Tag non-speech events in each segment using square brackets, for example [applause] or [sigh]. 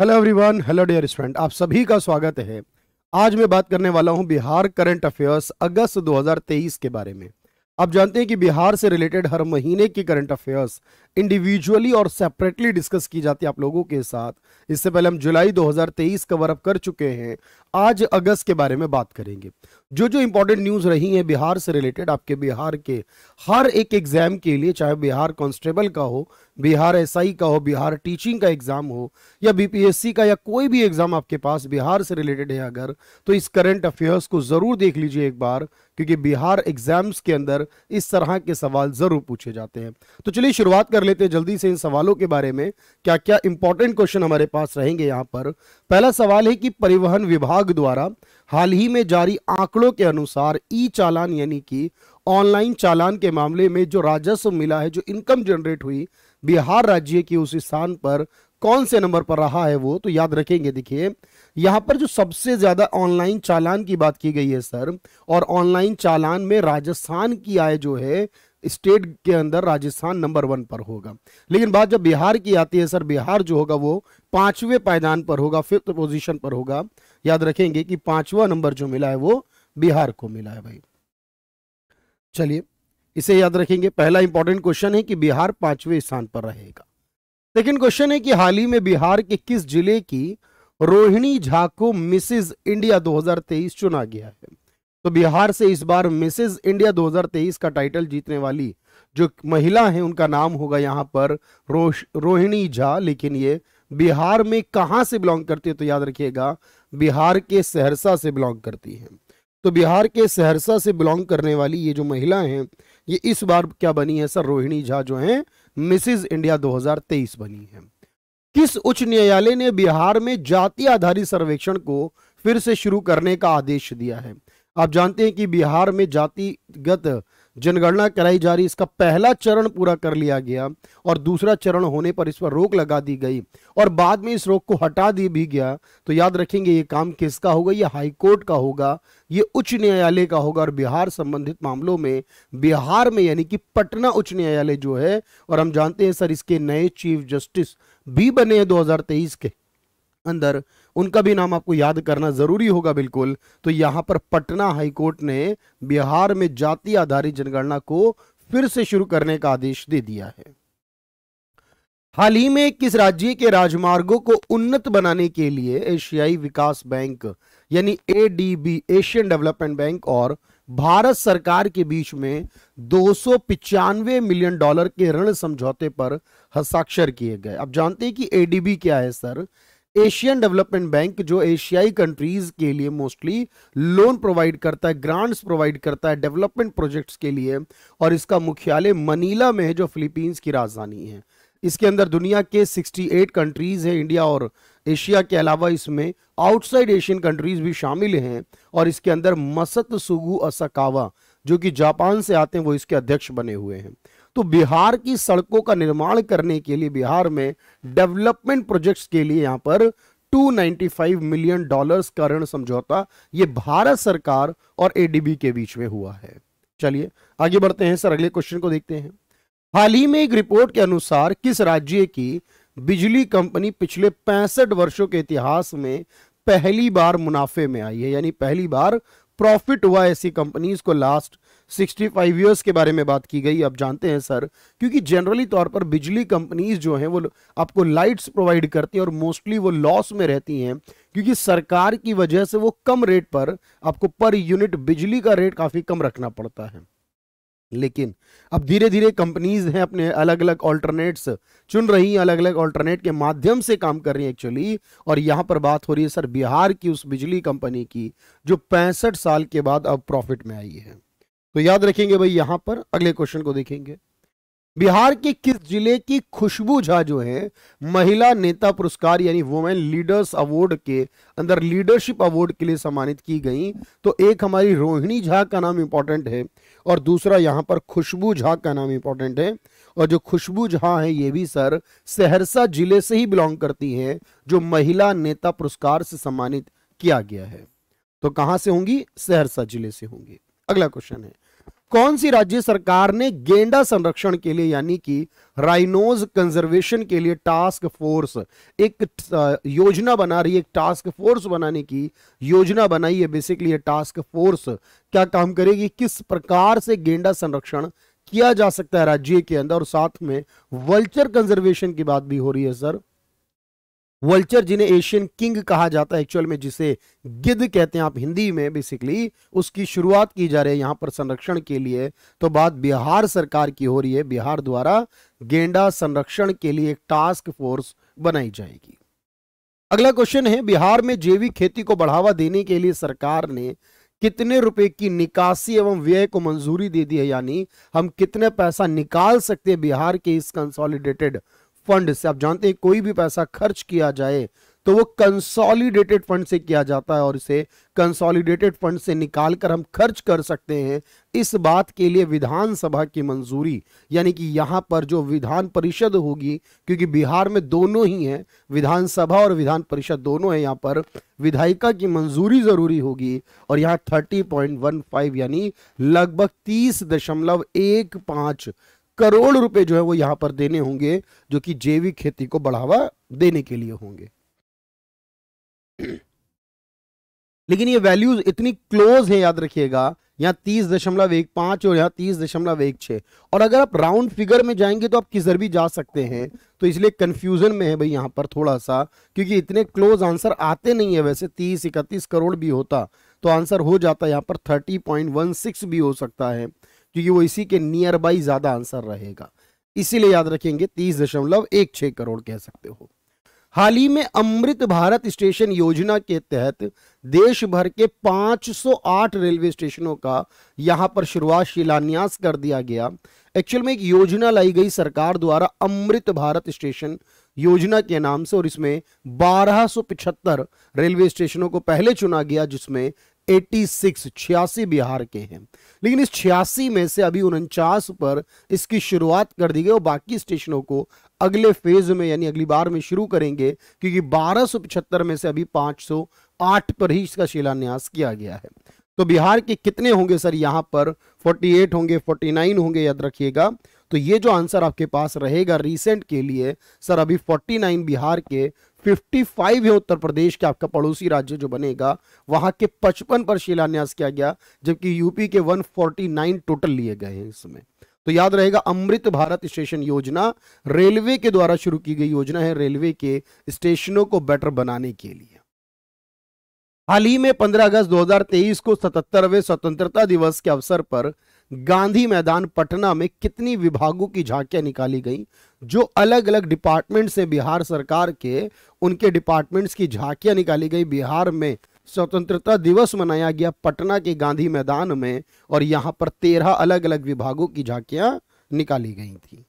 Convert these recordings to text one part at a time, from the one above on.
hello everyone hello dear student आप सभी का स्वागत है आज मैं बात करने वाला हूं बिहार करंट अफेयर्स अगस्त 2023 के बारे में आप जानते हैं कि बिहार से रिलेटेड हर महीने की करंट अफेयर्स इंडिविजुअली और सेपरेटली डिस्कस की जाती है आप लोगों के साथ इससे पहले हम जुलाई 2023 कवर अप कर चुके हैं आज अगस्त के बारे में बात करेंगे जो जो इंपॉर्टेंट न्यूज़ रही है बिहार से रिलेटेड आपके बिहार के हर एक एग्ज़ाम के लिए चाहे बिहार कांस्टेबल का हो बिहार एसआई का हो बिहार टीचिंग का एग्ज़ाम हो या बीपीएससी का या कोई भी एग्ज़ाम आपके पास बिहार से रिलेटेड है अगर तो इस करंट अफेयर्स को ज़रूर देख लीजिए एक बार क्योंकि बिहार एग्ज़ाम्स के अंदर इस तरह के सवाल ज़रूर पूछे जाते हैं तो चलिए शुरुआत कर लेते हैं जल्दी से इन सवालों के बारे में क्या क्या इंपॉर्टेंट क्वेश्चन हमारे पास रहेंगे यहाँ पर पहला सवाल है कि परिवहन विभाग द्वारा हाल ही में जारी आंकड़ों के अनुसार ई चालान यानी कि ऑनलाइन चालान के मामले में जो राजस्व मिला है जो इनकम जनरेट हुई बिहार राज्य के उस स्थान पर कौन से नंबर पर रहा है वो तो याद रखेंगे देखिए यहाँ पर जो सबसे ज़्यादा ऑनलाइन चालान की बात की गई है सर और ऑनलाइन चालान में राजस्थान की आय जो है स्टेट के अंदर राजस्थान नंबर वन पर होगा लेकिन बात जब बिहार की आती है सर बिहार जो होगा वो पांचवें पायदान पर होगा फिफ्थ पोजीशन पर होगा याद रखेंगे कि पांचवा नंबर जो मिला है वो बिहार को मिला है भाई चलिए इसे याद रखेंगे पहला इंपॉर्टेंट क्वेश्चन है कि बिहार पांचवें स्थान पर रहेगा सेकेंड क्वेश्चन है कि हाल ही में बिहार के किस जिले की रोहिणी झा को मिसिज इंडिया दो चुना गया है तो बिहार से इस बार मिसेज इंडिया 2023 का टाइटल जीतने वाली जो महिला है उनका नाम होगा यहाँ पर रोश रोहिणी झा लेकिन ये बिहार में कहां से बिलोंग करती है तो याद रखिएगा बिहार के सहरसा से बिलोंग करती है तो बिहार के सहरसा से बिलोंग करने वाली ये जो महिला है ये इस बार क्या बनी है सर रोहिणी झा जो है मिसिज इंडिया दो बनी है किस उच्च न्यायालय ने बिहार में जाति आधारित सर्वेक्षण को फिर से शुरू करने का आदेश दिया है आप जानते हैं कि बिहार में जातिगत जनगणना कराई जा रही इसका पहला चरण पूरा कर लिया गया और दूसरा चरण होने पर इस पर रोक लगा दी गई और बाद में इस रोक को हटा दी भी गया तो याद रखेंगे ये काम किसका होगा ये हाईकोर्ट का होगा ये उच्च न्यायालय का होगा और बिहार संबंधित मामलों में बिहार में यानी कि पटना उच्च न्यायालय जो है और हम जानते हैं सर इसके नए चीफ जस्टिस भी बने हैं दो के अंदर उनका भी नाम आपको याद करना जरूरी होगा बिल्कुल तो यहां पर पटना हाईकोर्ट ने बिहार में जाति आधारित जनगणना को फिर से शुरू करने का आदेश दे दिया है हाल ही में किस राज्य के राजमार्गों को उन्नत बनाने के लिए एशियाई विकास बैंक यानी एडीबी एशियन डेवलपमेंट बैंक और भारत सरकार के बीच में दो मिलियन डॉलर के ऋण समझौते पर हस्ताक्षर किए गए अब जानते हैं कि एडीबी क्या है सर एशियन डेवलपमेंट बैंक जो एशियाई कंट्रीज के लिए मोस्टली लोन प्रोवाइड करता है ग्रांट्स प्रोवाइड करता है डेवलपमेंट प्रोजेक्ट्स के लिए और इसका मुख्यालय मनीला में है जो फिलीपींस की राजधानी है इसके अंदर दुनिया के 68 कंट्रीज हैं इंडिया और एशिया के अलावा इसमें आउटसाइड एशियन कंट्रीज भी शामिल हैं और इसके अंदर मसत सुगु असकावा जो कि जापान से आते हैं वो इसके अध्यक्ष बने हुए हैं तो बिहार की सड़कों का निर्माण करने के लिए बिहार में डेवलपमेंट प्रोजेक्ट्स के लिए यहां पर 295 मिलियन डॉलर्स का ऋण समझौता ये भारत सरकार और एडीबी के बीच में हुआ है चलिए आगे बढ़ते हैं सर अगले क्वेश्चन को देखते हैं हाल ही में एक रिपोर्ट के अनुसार किस राज्य की बिजली कंपनी पिछले पैंसठ वर्षों के इतिहास में पहली बार मुनाफे में आई है यानी पहली बार प्रॉफिट हुआ ऐसी कंपनीज को लास्ट 65 ईयर्स के बारे में बात की गई आप जानते हैं सर क्योंकि जनरली तौर पर बिजली कंपनीज जो हैं वो आपको लाइट्स प्रोवाइड करती हैं और मोस्टली वो लॉस में रहती हैं क्योंकि सरकार की वजह से वो कम रेट पर आपको पर यूनिट बिजली का रेट काफ़ी कम रखना पड़ता है लेकिन अब धीरे धीरे कंपनीज हैं अपने अलग अलग ऑल्टरनेट्स चुन रही हैं अलग अलग ऑल्टरनेट के माध्यम से काम कर रही हैं एक्चुअली और यहां पर बात हो रही है सर बिहार की उस बिजली कंपनी की जो पैंसठ साल के बाद अब प्रॉफिट में आई है तो याद रखेंगे भाई यहां पर अगले क्वेश्चन को देखेंगे बिहार के किस जिले की खुशबू झा जो है महिला नेता पुरस्कार यानी वुमेन लीडर्स अवार्ड के अंदर लीडरशिप अवार्ड के लिए सम्मानित की गई तो एक हमारी रोहिणी झा का नाम इंपॉर्टेंट है और दूसरा यहां पर खुशबू झा का नाम इंपॉर्टेंट है और जो खुशबू झा है ये भी सर सहरसा जिले से ही बिलोंग करती है जो महिला नेता पुरस्कार से सम्मानित किया गया है तो कहां से होंगी सहरसा जिले से होंगी अगला क्वेश्चन है कौन सी राज्य सरकार ने गेंडा संरक्षण के लिए यानी कि राइनोज कंजर्वेशन के लिए टास्क फोर्स एक योजना बना रही है एक टास्क फोर्स बनाने की योजना बनाई है बेसिकली ये टास्क फोर्स क्या काम करेगी किस प्रकार से गेंडा संरक्षण किया जा सकता है राज्य के अंदर और साथ में वल्चर कंजर्वेशन की बात भी हो रही है सर वल्चर जिन्हें एशियन किंग कहा जाता है एक्चुअल में जिसे गिद्ध कहते हैं आप हिंदी में बेसिकली उसकी शुरुआत की जा रही है यहाँ पर संरक्षण के लिए तो बात बिहार सरकार की हो रही है बिहार द्वारा गेंडा संरक्षण के लिए एक टास्क फोर्स बनाई जाएगी अगला क्वेश्चन है बिहार में जैविक खेती को बढ़ावा देने के लिए सरकार ने कितने रुपए की निकासी एवं व्यय को मंजूरी दे दी है यानी हम कितने पैसा निकाल सकते हैं बिहार के इस कंसोलिडेटेड फंड से आप जानते हैं कोई भी पैसा खर्च किया जाए तो वो कंसोलिडेटेड फंड से किया जाता है और इसे कंसोलिडेटेड फंड से निकाल कर हम खर्च कर सकते हैं इस बात के लिए विधानसभा की मंजूरी यानी कि यहां पर जो विधान परिषद होगी क्योंकि बिहार में दोनों ही हैं विधानसभा और विधान परिषद दोनों है यहां पर विधायिका की मंजूरी जरूरी होगी और यहां थर्टी यानी लगभग तीस करोड़ रुपए जो है वो यहां पर देने होंगे जो कि जैविक खेती को बढ़ावा देने के लिए होंगे [clears throat] लेकिन ये वैल्यूज इतनी क्लोज है याद रखिएगा यहां तीस दशमलव एक पांच और यहां तीस दशमलव एक छह और अगर आप राउंड फिगर में जाएंगे तो आप किधर भी जा सकते हैं तो इसलिए कंफ्यूजन में है भाई यहां पर थोड़ा सा क्योंकि इतने क्लोज आंसर आते नहीं है वैसे तीस इकतीस करोड़ भी होता तो आंसर हो जाता है यहां पर थर्टी पॉइंट वन सिक्स भी हो सकता है क्योंकि वो इसी के नियर बाई ज़्यादा आंसर रहेगा इसीलिए याद रखेंगे तीस दशमलव एक छह करोड़ कह सकते हो हाल ही में अमृत भारत स्टेशन योजना के तहत देश भर के 508 रेलवे स्टेशनों का यहां पर शुरुआत शिलान्यास कर दिया गया एक्चुअल में एक योजना लाई गई सरकार द्वारा अमृत भारत स्टेशन योजना के नाम से और इसमें 1275 रेलवे स्टेशनों को पहले चुना गया जिसमें 86 बिहार के हैं लेकिन इस छियासी में से अभी उनचास पर इसकी शुरुआत कर दी गई और बाकी स्टेशनों को अगले फेज में यानी अगली बार में शुरू करेंगे क्योंकि बारह में से अभी 508 पर ही इसका शिलान्यास किया गया है तो बिहार के कितने होंगे सर यहाँ पर 48 होंगे 49 होंगे याद रखिएगा तो ये जो आंसर आपके पास रहेगा रिसेंट के लिए सर अभी 49 बिहार के 55 है उत्तर प्रदेश के आपका पड़ोसी राज्य जो बनेगा वहां के 55 पर शिलान्यास किया गया जबकि यूपी के 149 टोटल लिए गए हैं इसमें तो याद रहेगा अमृत भारत स्टेशन योजना रेलवे के द्वारा शुरू की गई योजना है रेलवे के स्टेशनों को बेटर बनाने के लिए हाल ही में 15 अगस्त 2023 को 77वें स्वतंत्रता दिवस के अवसर पर गांधी मैदान पटना में कितनी विभागों की झांकियां निकाली गई जो अलग अलग डिपार्टमेंट से बिहार सरकार के उनके डिपार्टमेंट्स की झांकियां निकाली गई बिहार में स्वतंत्रता दिवस मनाया गया पटना के गांधी मैदान में और यहां पर तेरह अलग अलग विभागों की झांकियां निकाली गई थी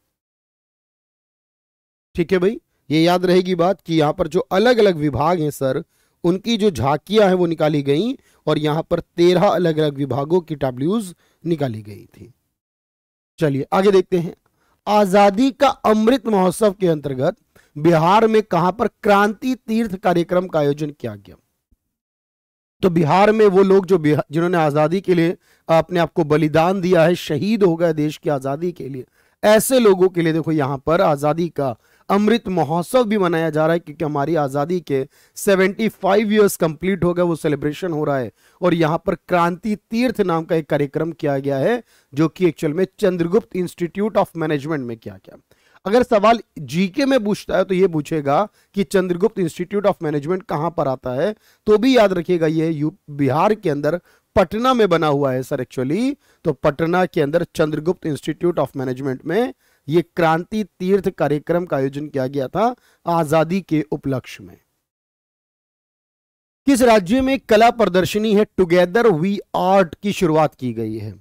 ठीक है भाई ये याद रहेगी बात कि यहां पर जो अलग अलग विभाग हैं सर उनकी जो झांकियां हैं वो निकाली गई और यहां पर तेरह अलग अलग विभागों की टाबल्यूज निकाली गई थी चलिए आगे देखते हैं आज़ादी का अमृत महोत्सव के अंतर्गत बिहार में कहां पर क्रांति तीर्थ कार्यक्रम का आयोजन किया गया तो बिहार में वो लोग जो जिन्होंने आज़ादी के लिए अपने आप को बलिदान दिया है शहीद हो गए देश की आज़ादी के लिए ऐसे लोगों के लिए देखो यहां पर आज़ादी का अमृत महोत्सव भी मनाया जा रहा है क्योंकि हमारी आज़ादी के 75 फाइव ईयर्स कंप्लीट हो गए वो सेलिब्रेशन हो रहा है और यहाँ पर क्रांति तीर्थ नाम का एक कार्यक्रम किया गया है जो कि एक्चुअल में चंद्रगुप्त इंस्टीट्यूट ऑफ मैनेजमेंट में किया गया अगर सवाल जीके में पूछता है तो यह पूछेगा कि चंद्रगुप्त इंस्टीट्यूट ऑफ मैनेजमेंट कहां पर आता है तो भी याद रखिएगा यह बिहार के अंदर पटना में बना हुआ है सर एक्चुअली तो पटना के अंदर चंद्रगुप्त इंस्टीट्यूट ऑफ मैनेजमेंट में ये क्रांति तीर्थ कार्यक्रम का आयोजन किया गया था आजादी के उपलक्ष्य में किस राज्य में कला प्रदर्शनी है टुगेदर वी आर्ट की शुरुआत की गई है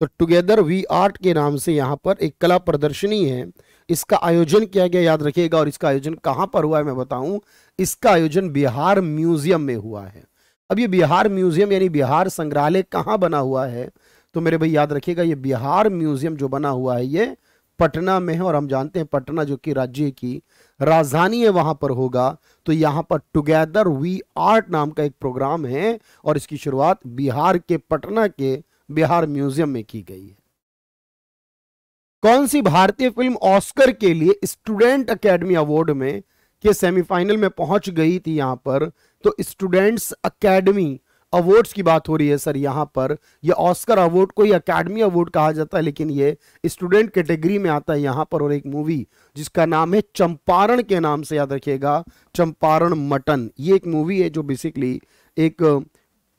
तो टुगेदर वी आर्ट के नाम से यहां पर एक कला प्रदर्शनी है इसका आयोजन किया गया याद रखिएगा और इसका आयोजन कहां पर हुआ है मैं बताऊं इसका आयोजन बिहार म्यूजियम में हुआ है अब ये बिहार म्यूजियम यानी बिहार संग्रहालय कहां बना हुआ है तो मेरे भाई याद रखिएगा ये बिहार म्यूजियम जो बना हुआ है ये पटना में है और हम जानते हैं पटना जो कि राज्य की राजधानी है वहां पर होगा तो यहां पर टुगेदर वी आर्ट नाम का एक प्रोग्राम है और इसकी शुरुआत बिहार के पटना के बिहार म्यूजियम में की गई है कौन सी भारतीय फिल्म ऑस्कर के लिए स्टूडेंट अकेडमी अवार्ड में के सेमीफाइनल में पहुंच गई थी यहां पर तो स्टूडेंट्स अकेडमी अवार्ड्स की बात हो रही है सर यहाँ पर ये ऑस्कर अवार्ड को ही अकेडमी अवार्ड कहा जाता है लेकिन ये स्टूडेंट कैटेगरी में आता है यहाँ पर और एक मूवी जिसका नाम है चंपारण के नाम से याद रखिएगा चंपारण मटन ये एक मूवी है जो बेसिकली एक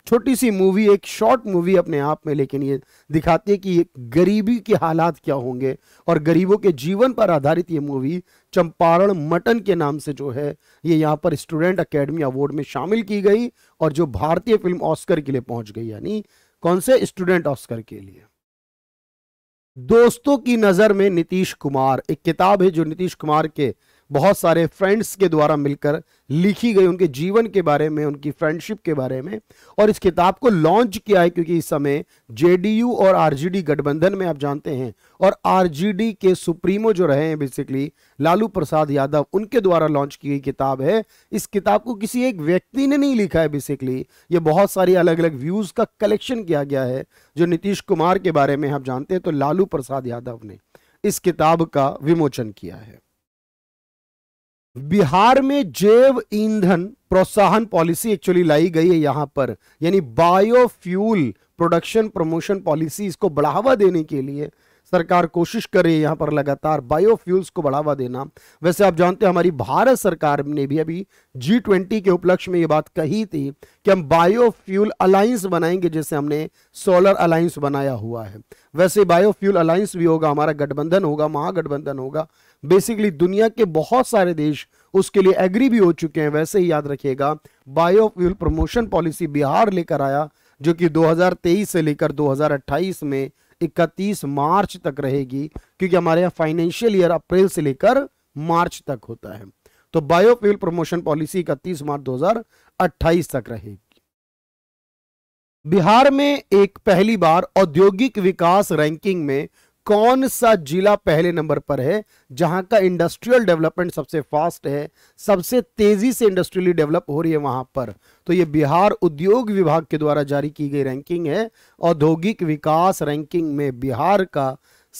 छोटी सी मूवी एक शॉर्ट मूवी अपने आप में लेकिन ये दिखाती है कि गरीबी के हालात क्या होंगे और गरीबों के जीवन पर आधारित ये मूवी चंपारण मटन के नाम से जो है ये यहाँ पर स्टूडेंट अकेडमी अवार्ड में शामिल की गई और जो भारतीय फिल्म ऑस्कर के लिए पहुंच गई यानी कौन से स्टूडेंट ऑस्कर के लिए दोस्तों की नज़र में नीतीश कुमार एक किताब है जो नीतीश कुमार के बहुत सारे फ्रेंड्स के द्वारा मिलकर लिखी गई उनके जीवन के बारे में उनकी फ्रेंडशिप के बारे में और इस किताब को लॉन्च किया है क्योंकि इस समय जेडीयू और आरजेडी गठबंधन में आप जानते हैं और आरजेडी के सुप्रीमो जो रहे हैं बेसिकली लालू प्रसाद यादव उनके द्वारा लॉन्च की गई किताब है इस किताब को किसी एक व्यक्ति ने नहीं लिखा है बेसिकली ये बहुत सारी अलग अलग व्यूज़ का कलेक्शन किया गया है जो नीतीश कुमार के बारे में आप जानते हैं तो लालू प्रसाद यादव ने इस किताब का विमोचन किया है बिहार में जैव ईंधन प्रोत्साहन पॉलिसी एक्चुअली लाई गई है यहां पर यानी बायोफ्यूल प्रोडक्शन प्रमोशन पॉलिसी इसको बढ़ावा देने के लिए सरकार कोशिश कर रही है यहाँ पर लगातार बायोफ्यूल्स को बढ़ावा देना वैसे आप जानते हैं हमारी भारत सरकार ने भी अभी जी ट्वेंटी के उपलक्ष्य में ये बात कही थी कि हम बायोफ्यूल अलायंस बनाएंगे जैसे हमने सोलर अलायंस बनाया हुआ है वैसे बायोफ्यूल अलायंस भी होगा हमारा गठबंधन होगा महागठबंधन होगा बेसिकली दुनिया के बहुत सारे देश उसके लिए एग्री भी हो चुके हैं वैसे ही याद रखिएगा बायोफ्यूल प्रमोशन पॉलिसी बिहार लेकर आया जो कि 2023 से लेकर 2028 में इकतीस मार्च तक रहेगी क्योंकि हमारे यहाँ फाइनेंशियल ईयर अप्रैल से लेकर मार्च तक होता है तो बायोफ्यूल प्रमोशन पॉलिसी इकतीस मार्च दो तक रहेगी बिहार में एक पहली बार औद्योगिक विकास रैंकिंग में कौन सा जिला पहले नंबर पर है जहां का इंडस्ट्रियल डेवलपमेंट सबसे फास्ट है सबसे तेजी से इंडस्ट्रियली डेवलप हो रही है वहां पर तो ये बिहार उद्योग विभाग के द्वारा जारी की गई रैंकिंग है औद्योगिक विकास रैंकिंग में बिहार का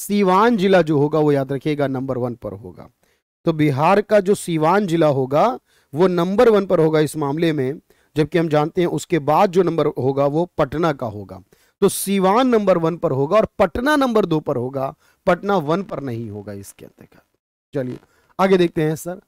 सीवान जिला जो होगा वो याद रखिएगा नंबर वन पर होगा तो बिहार का जो सीवान जिला होगा वो नंबर वन पर होगा इस मामले में जबकि हम जानते हैं उसके बाद जो नंबर होगा वो पटना का होगा तो सीवान नंबर वन पर होगा और पटना नंबर दो पर होगा पटना वन पर नहीं होगा इसके अंतर्गत चलिए आगे देखते हैं सर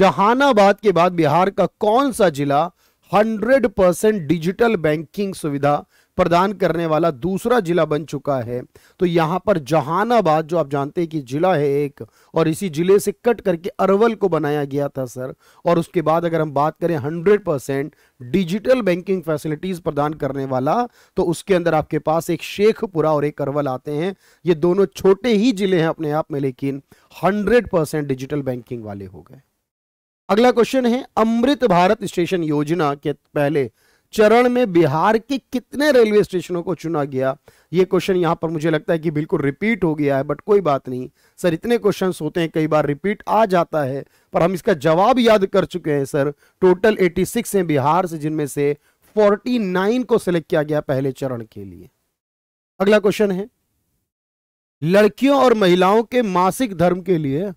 जहानाबाद के बाद बिहार का कौन सा जिला 100 परसेंट डिजिटल बैंकिंग सुविधा प्रदान करने वाला दूसरा जिला बन चुका है तो यहाँ पर जहानाबाद जो आप जानते हैं कि जिला है एक और इसी जिले से कट करके अरवल को बनाया गया था सर और उसके बाद अगर हम बात करें hundred percent digital banking facilities प्रदान करने वाला तो उसके अंदर आपके पास एक शेखपुरा और एक अरवल आते हैं ये दोनों छोटे ही जिले हैं अपने आप में लेकिन हंड्रेड परसेंट डिजिटल बैंकिंग वाले हो गए अगला क्वेश्चन है अमृत भारत स्टेशन योजना के पहले चरण में बिहार के कितने रेलवे स्टेशनों को चुना गया यह क्वेश्चन यहां पर मुझे लगता है कि बिल्कुल रिपीट हो गया है बट कोई बात नहीं सर इतने क्वेश्चन होते हैं कई बार रिपीट आ जाता है पर हम इसका जवाब याद कर चुके हैं सर टोटल 86 है बिहार से जिनमें से 49 को सिलेक्ट किया गया पहले चरण के लिए अगला क्वेश्चन है लड़कियों और महिलाओं के मासिक धर्म के लिए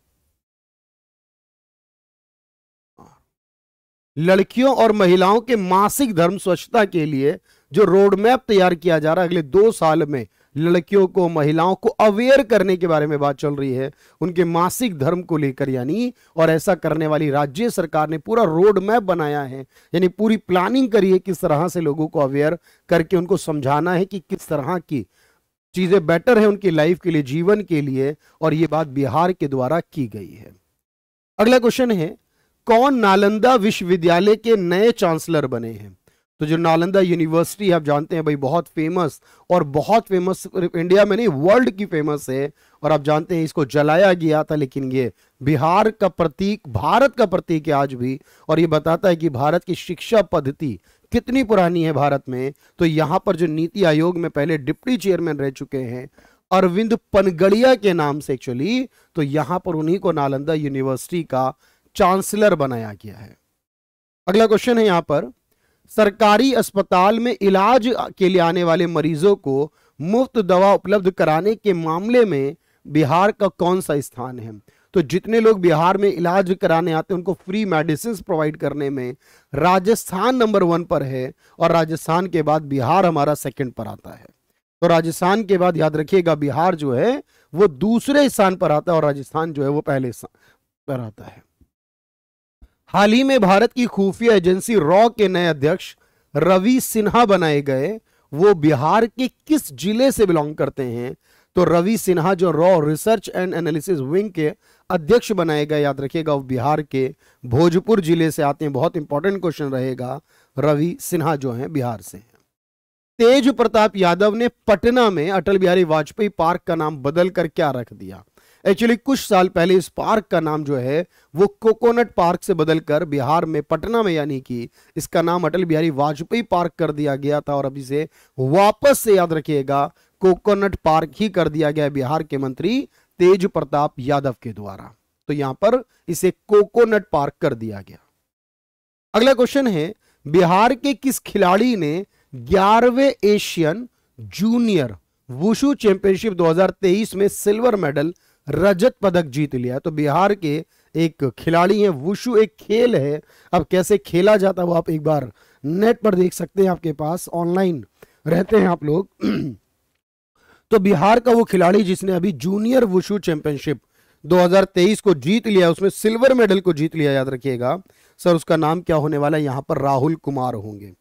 लड़कियों और महिलाओं के मासिक धर्म स्वच्छता के लिए जो रोड मैप तैयार किया जा रहा है अगले दो साल में लड़कियों को महिलाओं को अवेयर करने के बारे में बात चल रही है उनके मासिक धर्म को लेकर यानी और ऐसा करने वाली राज्य सरकार ने पूरा रोड मैप बनाया है यानी पूरी प्लानिंग करी है किस तरह से लोगों को अवेयर करके उनको समझाना है कि किस तरह की चीज़ें बेटर है उनकी लाइफ के लिए जीवन के लिए और ये बात बिहार के द्वारा की गई है अगला क्वेश्चन है कौन नालंदा विश्वविद्यालय के नए चांसलर बने हैं तो जो नालंदा यूनिवर्सिटी आप जानते हैं भाई बहुत फेमस और बहुत फेमस इंडिया में नहीं वर्ल्ड की फेमस है और आप जानते हैं इसको जलाया गया था लेकिन ये बिहार का प्रतीक भारत का प्रतीक है आज भी और ये बताता है कि भारत की शिक्षा पद्धति कितनी पुरानी है भारत में तो यहां पर जो नीति आयोग में पहले डिप्टी चेयरमैन रह चुके हैं अरविंद पनगड़िया के नाम से एक्चुअली तो यहां पर उन्हीं को नालंदा यूनिवर्सिटी का चांसलर बनाया गया है अगला क्वेश्चन है यहाँ पर सरकारी अस्पताल में इलाज के लिए आने वाले मरीजों को मुफ्त दवा उपलब्ध कराने के मामले में बिहार का कौन सा स्थान है तो जितने लोग बिहार में इलाज कराने आते हैं उनको फ्री मेडिसिन प्रोवाइड करने में राजस्थान नंबर वन पर है और राजस्थान के बाद बिहार हमारा सेकंड पर आता है तो राजस्थान के बाद याद रखिएगा बिहार जो है वो दूसरे स्थान पर आता है और राजस्थान जो है वो पहले पर आता है हाल ही में भारत की खुफिया एजेंसी रॉ के नए अध्यक्ष रवि सिन्हा बनाए गए वो बिहार के किस जिले से बिलोंग करते हैं तो रवि सिन्हा जो रॉ रिसर्च एंड एनालिसिस विंग के अध्यक्ष बनाए गए याद रखिएगा वो बिहार के भोजपुर जिले से आते हैं बहुत इंपॉर्टेंट क्वेश्चन रहेगा रवि सिन्हा जो है बिहार से तेज प्रताप यादव ने पटना में अटल बिहारी वाजपेयी पार्क का नाम बदल कर क्या रख दिया एक्चुअली कुछ साल पहले इस पार्क का नाम जो है वो कोकोनट पार्क से बदलकर बिहार में पटना में यानी कि इसका नाम अटल बिहारी वाजपेयी पार्क कर दिया गया था और अभी से वापस से याद रखिएगा कोकोनट पार्क ही कर दिया गया बिहार के मंत्री तेज प्रताप यादव के द्वारा तो यहां पर इसे कोकोनट पार्क कर दिया गया अगला क्वेश्चन है बिहार के किस खिलाड़ी ने ग्यारहवें एशियन जूनियर वुशु चैंपियनशिप 2023 में सिल्वर मेडल रजत पदक जीत लिया तो बिहार के एक खिलाड़ी हैं वुशु एक खेल है अब कैसे खेला जाता है वो आप एक बार नेट पर देख सकते हैं आपके पास ऑनलाइन रहते हैं आप लोग [clears throat] तो बिहार का वो खिलाड़ी जिसने अभी जूनियर वुशु चैंपियनशिप 2023 को जीत लिया उसमें सिल्वर मेडल को जीत लिया याद रखिएगा सर उसका नाम क्या होने वाला है यहाँ पर राहुल कुमार होंगे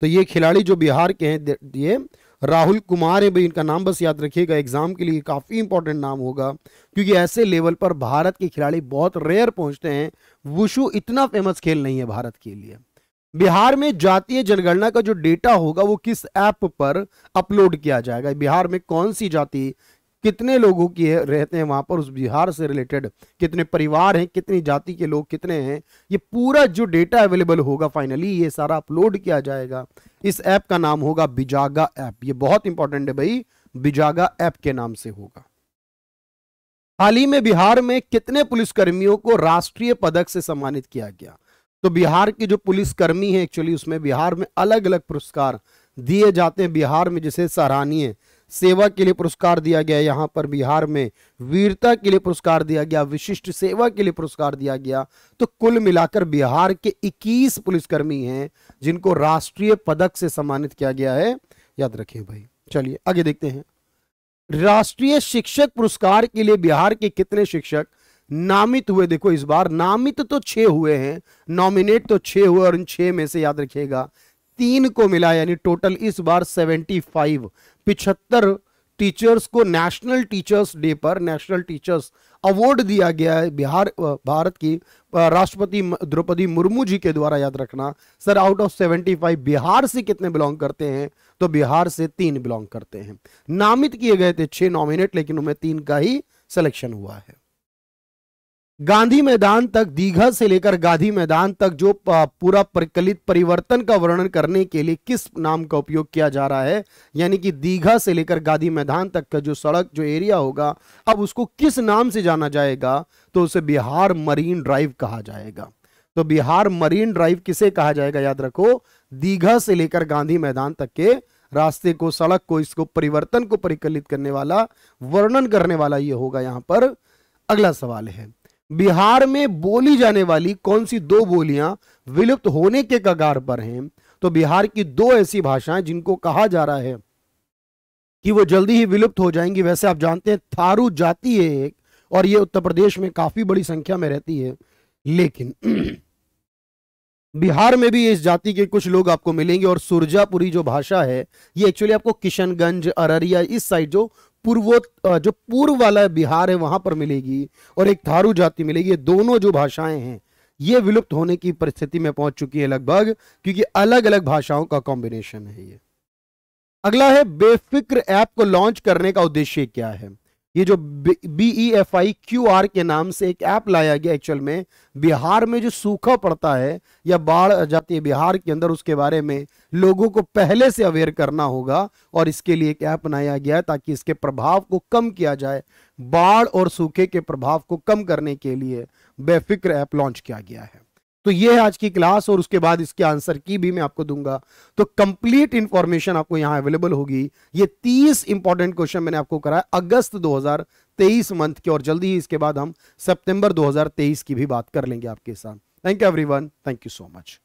तो ये खिलाड़ी जो बिहार के हैं ये राहुल कुमार है भाई इनका नाम बस याद रखिएगा एग्जाम के लिए काफ़ी इंपॉर्टेंट नाम होगा क्योंकि ऐसे लेवल पर भारत के खिलाड़ी बहुत रेयर पहुंचते हैं वुशु इतना फेमस खेल नहीं है भारत के लिए बिहार में जातीय जनगणना का जो डेटा होगा वो किस ऐप पर अपलोड किया जाएगा बिहार में कौन सी जाति कितने लोगों की है रहते हैं वहां पर उस बिहार से रिलेटेड कितने परिवार हैं कितनी जाति के लोग कितने हैं ये पूरा जो डेटा अवेलेबल होगा फाइनली ये सारा अपलोड किया जाएगा इस ऐप का नाम होगा बिजागा ऐप ये बहुत इंपॉर्टेंट है भाई बिजागा ऐप के नाम से होगा हाल ही में बिहार में कितने पुलिसकर्मियों को राष्ट्रीय पदक से सम्मानित किया गया तो बिहार के जो पुलिसकर्मी हैं एक्चुअली उसमें बिहार में अलग अलग पुरस्कार दिए जाते हैं बिहार में जैसे सराहनीय सेवा के लिए पुरस्कार दिया गया यहाँ पर बिहार में वीरता के लिए पुरस्कार दिया गया विशिष्ट सेवा के लिए पुरस्कार दिया गया तो कुल मिलाकर बिहार के 21 पुलिसकर्मी हैं जिनको राष्ट्रीय पदक से सम्मानित किया गया है याद रखिए भाई चलिए आगे देखते हैं राष्ट्रीय शिक्षक पुरस्कार के लिए बिहार के कितने शिक्षक नामित हुए देखो इस बार नामित तो छे हुए हैं नॉमिनेट तो छे हुए और इन छे में से याद रखिएगा तीन को मिला यानी टोटल इस बार 75 पिछहत्तर टीचर्स को नेशनल टीचर्स डे पर नेशनल टीचर्स अवार्ड दिया गया है बिहार भारत की राष्ट्रपति द्रौपदी मुर्मू जी के द्वारा याद रखना सर आउट ऑफ 75 बिहार से कितने बिलोंग करते हैं तो बिहार से तीन बिलोंग करते हैं नामित किए गए थे छह नॉमिनेट लेकिन उनमें तीन का ही सिलेक्शन हुआ है गांधी मैदान तक दीघा से लेकर गांधी मैदान तक जो पूरा परिकलित परिवर्तन का वर्णन करने के लिए किस नाम का उपयोग किया जा रहा है यानी कि दीघा से लेकर गांधी मैदान तक का जो सड़क जो एरिया होगा अब उसको किस नाम से जाना जाएगा तो उसे बिहार मरीन ड्राइव कहा जाएगा तो बिहार मरीन ड्राइव किसे कहा जाएगा याद रखो दीघा से लेकर गांधी मैदान तक के रास्ते को सड़क को इसको परिवर्तन को परिकलित करने वाला वर्णन करने वाला ये होगा यहां पर अगला सवाल है बिहार में बोली जाने वाली कौन सी दो बोलियां विलुप्त होने के कगार पर हैं तो बिहार की दो ऐसी भाषाएं जिनको कहा जा रहा है कि वो जल्दी ही विलुप्त हो जाएंगी वैसे आप जानते हैं थारू जाति है एक और ये उत्तर प्रदेश में काफी बड़ी संख्या में रहती है लेकिन [clears throat] बिहार में भी इस जाति के कुछ लोग आपको मिलेंगे और सुरजापुरी जो भाषा है ये एक्चुअली आपको किशनगंज अररिया इस साइड जो पूर्वो जो पूर्व वाला बिहार है वहां पर मिलेगी और एक थारू जाति मिलेगी ये दोनों जो भाषाएं हैं ये विलुप्त होने की परिस्थिति में पहुंच चुकी है लगभग क्योंकि अलग अलग भाषाओं का कॉम्बिनेशन है ये अगला है बेफिक्र ऐप को लॉन्च करने का उद्देश्य क्या है ये जो B E F I Q R के नाम से एक ऐप लाया गया एक्चुअल में बिहार में जो सूखा पड़ता है या बाढ़ जाती है बिहार के अंदर उसके बारे में लोगों को पहले से अवेयर करना होगा और इसके लिए एक ऐप बनाया गया है ताकि इसके प्रभाव को कम किया जाए बाढ़ और सूखे के प्रभाव को कम करने के लिए बेफिक्र ऐप लॉन्च किया गया है तो ये है आज की क्लास और उसके बाद इसके आंसर की भी मैं आपको दूंगा तो कंप्लीट इंफॉर्मेशन आपको यहां अवेलेबल होगी ये तीस इंपॉर्टेंट क्वेश्चन मैंने आपको कराया अगस्त 2023 मंथ के और जल्दी ही इसके बाद हम सितंबर 2023 की भी बात कर लेंगे आपके साथ thank you everyone thank you so much